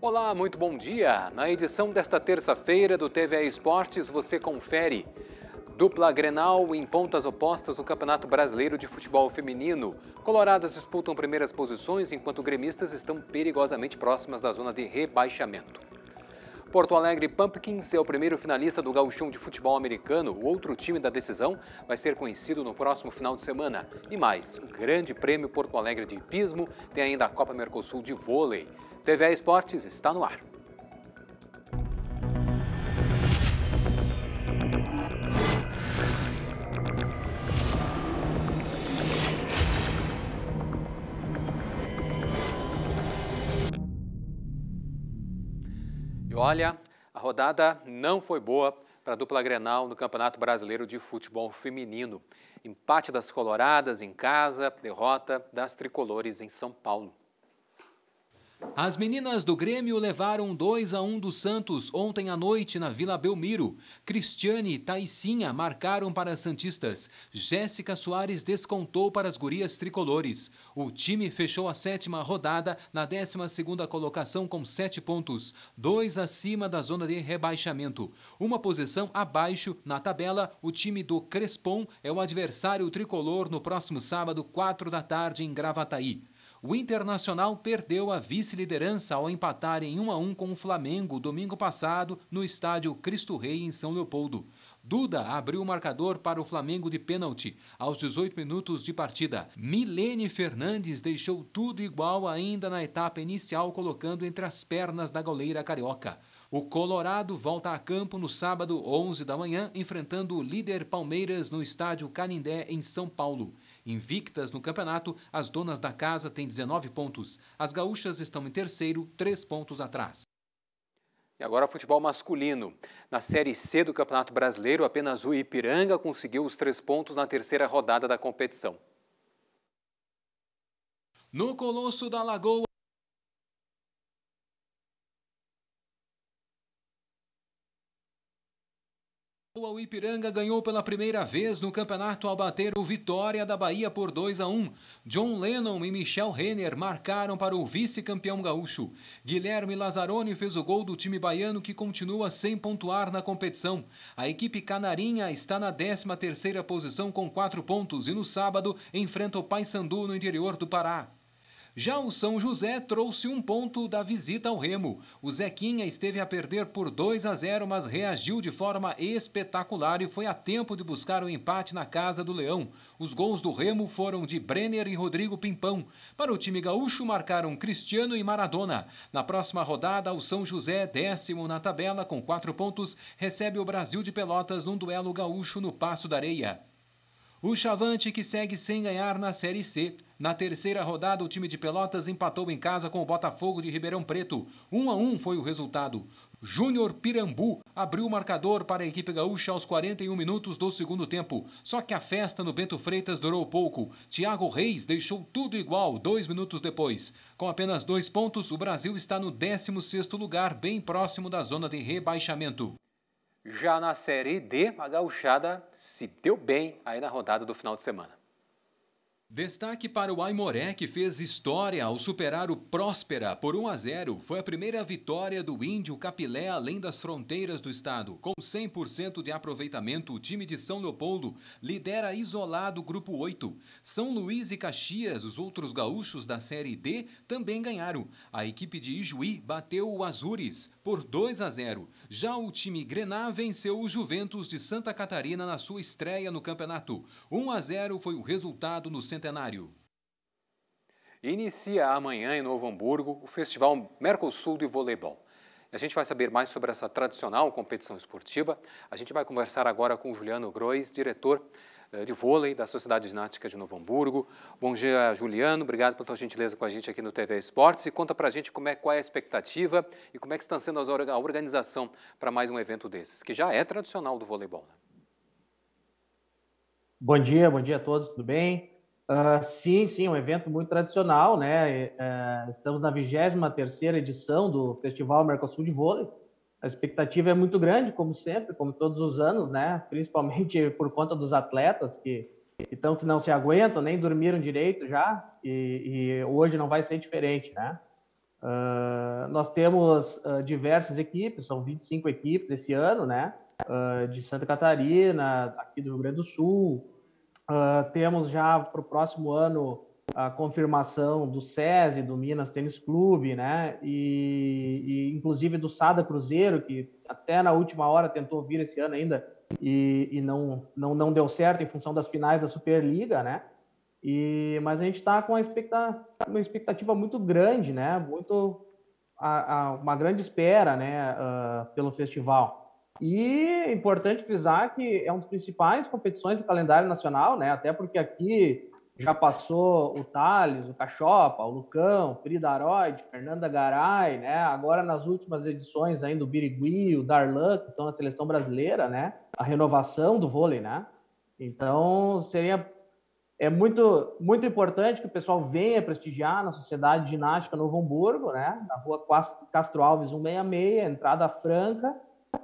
Olá, muito bom dia. Na edição desta terça-feira do TVA Esportes, você confere. Dupla Grenal em pontas opostas no Campeonato Brasileiro de Futebol Feminino. Coloradas disputam primeiras posições, enquanto gremistas estão perigosamente próximas da zona de rebaixamento. Porto Alegre Pumpkins é o primeiro finalista do gauchão de futebol americano. O outro time da decisão vai ser conhecido no próximo final de semana. E mais, o Grande Prêmio Porto Alegre de Hipismo tem ainda a Copa Mercosul de Vôlei. TV Esportes está no ar. E olha, a rodada não foi boa para a dupla Grenal no Campeonato Brasileiro de Futebol Feminino. Empate das Coloradas em casa, derrota das Tricolores em São Paulo. As meninas do Grêmio levaram 2 a 1 do Santos ontem à noite na Vila Belmiro. Cristiane e Taicinha marcaram para as Santistas. Jéssica Soares descontou para as gurias tricolores. O time fechou a sétima rodada na 12ª colocação com 7 pontos, dois acima da zona de rebaixamento. Uma posição abaixo na tabela, o time do Crespon é o adversário tricolor no próximo sábado, 4 da tarde, em Gravataí. O Internacional perdeu a vice-liderança ao empatar em 1 a 1 com o Flamengo domingo passado no estádio Cristo Rei em São Leopoldo. Duda abriu o marcador para o Flamengo de pênalti aos 18 minutos de partida. Milene Fernandes deixou tudo igual ainda na etapa inicial, colocando entre as pernas da goleira carioca. O Colorado volta a campo no sábado, 11 da manhã, enfrentando o líder Palmeiras no estádio Canindé, em São Paulo. Invictas no campeonato, as donas da casa têm 19 pontos. As gaúchas estão em terceiro, três pontos atrás. E agora futebol masculino. Na Série C do Campeonato Brasileiro, apenas o Ipiranga conseguiu os três pontos na terceira rodada da competição. No Colosso da Lagoa, o Ipiranga ganhou pela primeira vez no Campeonato ao bater o vitória da Bahia por 2 a 1. John Lennon e Michel Renner marcaram para o vice-campeão gaúcho. Guilherme Lazzaroni fez o gol do time baiano que continua sem pontuar na competição. A equipe canarinha está na 13 terceira posição com 4 pontos e no sábado enfrenta o Paysandu no interior do Pará. Já o São José trouxe um ponto da visita ao Remo. O Zequinha esteve a perder por 2 a 0, mas reagiu de forma espetacular e foi a tempo de buscar o um empate na casa do Leão. Os gols do Remo foram de Brenner e Rodrigo Pimpão. Para o time gaúcho, marcaram Cristiano e Maradona. Na próxima rodada, o São José, décimo na tabela, com quatro pontos, recebe o Brasil de Pelotas num duelo gaúcho no Passo da Areia. O Chavante, que segue sem ganhar na Série C. Na terceira rodada, o time de Pelotas empatou em casa com o Botafogo de Ribeirão Preto. 1 um a 1 um foi o resultado. Júnior Pirambu abriu o marcador para a equipe gaúcha aos 41 minutos do segundo tempo. Só que a festa no Bento Freitas durou pouco. Thiago Reis deixou tudo igual dois minutos depois. Com apenas dois pontos, o Brasil está no 16 lugar, bem próximo da zona de rebaixamento. Já na Série D, a gauchada se deu bem aí na rodada do final de semana. Destaque para o Aimoré, que fez história ao superar o Próspera por 1 a 0. Foi a primeira vitória do Índio Capilé além das fronteiras do estado. Com 100% de aproveitamento, o time de São Leopoldo lidera isolado o grupo 8. São Luís e Caxias, os outros gaúchos da Série D, também ganharam. A equipe de Ijuí bateu o Azures por 2 a 0. Já o time Grená venceu o Juventus de Santa Catarina na sua estreia no campeonato. 1 a 0 foi o resultado no centro centenário. Inicia amanhã em Novo Hamburgo o Festival Mercosul de Voleibol. A gente vai saber mais sobre essa tradicional competição esportiva. A gente vai conversar agora com Juliano Grois, diretor eh, de vôlei da Sociedade Ginástica de Novo Hamburgo. Bom dia, Juliano. Obrigado pela tua gentileza com a gente aqui no TV Esportes. E conta pra gente como é, qual é a expectativa e como é que está sendo a organização para mais um evento desses, que já é tradicional do voleibol. Né? Bom dia, bom dia a todos, tudo bem? Uh, sim, sim, um evento muito tradicional, né? Uh, estamos na 23 edição do Festival Mercosul de Vôlei. A expectativa é muito grande, como sempre, como todos os anos, né? Principalmente por conta dos atletas que tanto não se aguentam, nem dormiram direito já, e, e hoje não vai ser diferente, né? Uh, nós temos ah, diversas equipes, são 25 equipes esse ano, né? de Santa Catarina, aqui do Rio Grande do Sul, Uh, temos já para o próximo ano a confirmação do SESI, do Minas Tênis Clube, né? E, e, inclusive do Sada Cruzeiro, que até na última hora tentou vir esse ano ainda e, e não, não, não deu certo em função das finais da Superliga, né? E, mas a gente está com uma expectativa, muito grande, né? Muito a, a, uma grande espera, né? Uh, pelo festival. E é importante frisar que é uma das principais competições do calendário nacional, né? Até porque aqui já passou o Thales, o Cachopa, o Lucão, o Pridaroid, Fernanda Garay, né? Agora nas últimas edições ainda o Birigui, o Darlan, que estão na seleção brasileira, né? A renovação do vôlei, né? Então, seria é muito muito importante que o pessoal venha prestigiar na Sociedade Ginástica Novo Hamburgo, né? Na Rua Castro Alves 166, entrada franca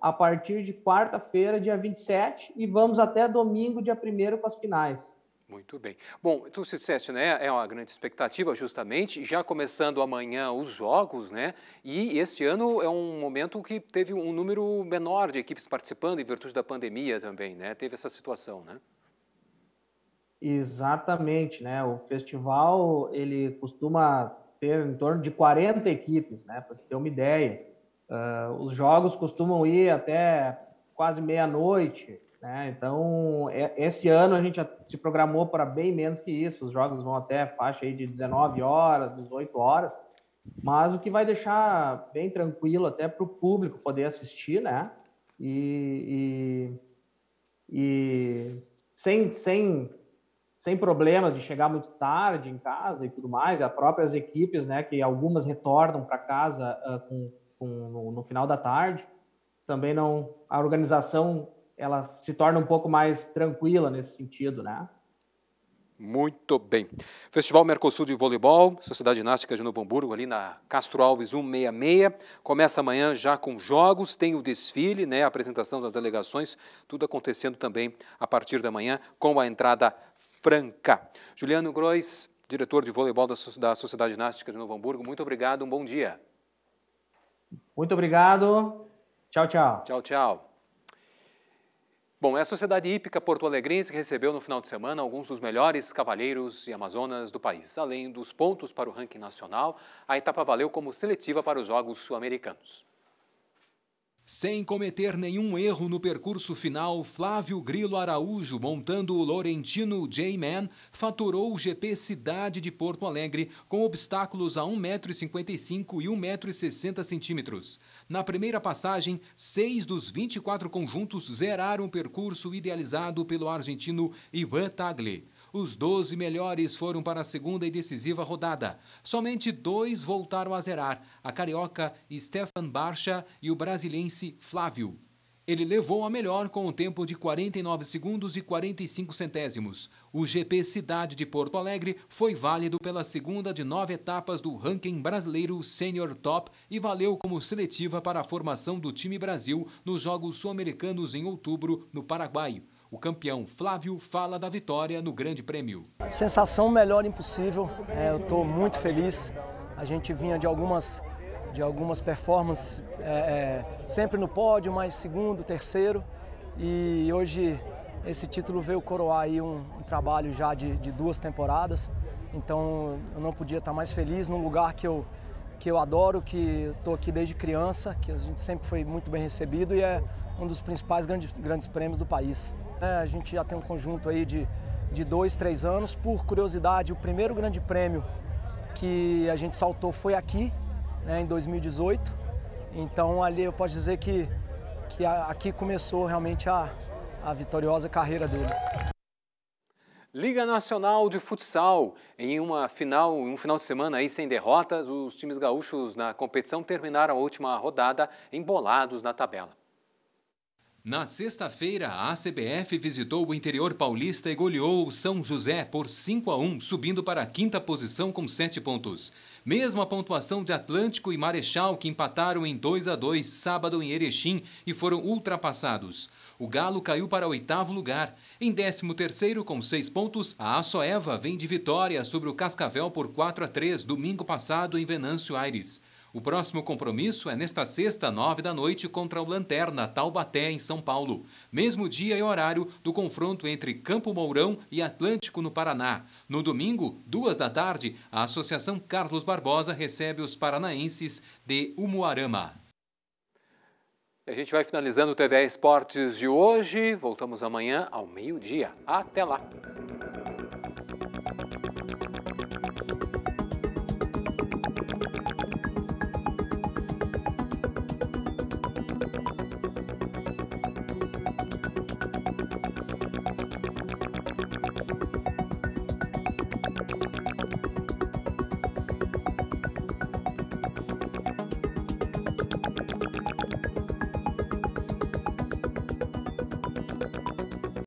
a partir de quarta-feira, dia 27, e vamos até domingo, dia 1 com as finais. Muito bem. Bom, tu então, disseste, né, é uma grande expectativa justamente, já começando amanhã os jogos, né, e este ano é um momento que teve um número menor de equipes participando em virtude da pandemia também, né, teve essa situação, né? Exatamente, né, o festival, ele costuma ter em torno de 40 equipes, né, para você ter uma ideia. Uh, os jogos costumam ir até quase meia-noite, né? Então, é, esse ano a gente se programou para bem menos que isso. Os jogos vão até faixa aí de 19 horas, 18 horas, mas o que vai deixar bem tranquilo até para o público poder assistir, né? E, e, e sem, sem sem problemas de chegar muito tarde em casa e tudo mais. As próprias equipes, né, que algumas retornam para casa uh, com, no, no final da tarde. Também não, a organização ela se torna um pouco mais tranquila nesse sentido, né? Muito bem. Festival Mercosul de Voleibol, Sociedade Ginástica de Novo Hamburgo, ali na Castro Alves 166. Começa amanhã já com jogos, tem o desfile, né, a apresentação das delegações, tudo acontecendo também a partir da manhã com a entrada franca. Juliano Grois, diretor de voleibol da Sociedade Ginástica de Novo Hamburgo, muito obrigado, um bom dia. Muito obrigado. Tchau, tchau. Tchau, tchau. Bom, é a Sociedade Hípica Porto Alegrense que recebeu no final de semana alguns dos melhores cavaleiros e amazonas do país. Além dos pontos para o ranking nacional, a etapa valeu como seletiva para os Jogos Sul-Americanos. Sem cometer nenhum erro no percurso final, Flávio Grilo Araújo, montando o Laurentino J-Man, faturou o GP Cidade de Porto Alegre com obstáculos a 1,55m e 1,60m. Na primeira passagem, seis dos 24 conjuntos zeraram o percurso idealizado pelo argentino Ivan Tagli. Os 12 melhores foram para a segunda e decisiva rodada. Somente dois voltaram a zerar: a carioca Stefan Barcha e o brasilense Flávio. Ele levou a melhor com o um tempo de 49 segundos e 45 centésimos. O GP Cidade de Porto Alegre foi válido pela segunda de nove etapas do ranking brasileiro Senior Top e valeu como seletiva para a formação do time Brasil nos Jogos Sul-Americanos em outubro, no Paraguai o campeão Flávio fala da vitória no Grande Prêmio. Sensação melhor impossível. É, eu estou muito feliz. A gente vinha de algumas de algumas performances é, é, sempre no pódio, mas segundo, terceiro. E hoje esse título veio coroar aí um, um trabalho já de, de, duas temporadas. Então eu não podia estar mais feliz num lugar que eu, que eu adoro, que estou aqui desde criança, que a gente sempre foi muito bem recebido e é um dos principais grandes, grandes prêmios do país. É, a gente já tem um conjunto aí de, de dois, três anos. Por curiosidade, o primeiro grande prêmio que a gente saltou foi aqui, né, em 2018. Então ali eu posso dizer que, que aqui começou realmente a, a vitoriosa carreira dele. Liga Nacional de Futsal. Em uma final, um final de semana aí sem derrotas, os times gaúchos na competição terminaram a última rodada embolados na tabela. Na sexta-feira, a CBF visitou o interior paulista e goleou o São José por 5 a 1, subindo para a quinta posição com 7 pontos. Mesma pontuação de Atlântico e Marechal, que empataram em 2 a 2 sábado em Erechim e foram ultrapassados. O Galo caiu para oitavo lugar. Em 13 terceiro com 6 pontos, a Assoeva vem de vitória sobre o Cascavel por 4 a 3 domingo passado em Venâncio Aires. O próximo compromisso é nesta sexta, nove da noite, contra o Lanterna, Taubaté, em São Paulo. Mesmo dia e horário do confronto entre Campo Mourão e Atlântico, no Paraná. No domingo, duas da tarde, a Associação Carlos Barbosa recebe os paranaenses de Umuarama. A gente vai finalizando o TV Esportes de hoje. Voltamos amanhã ao meio-dia. Até lá!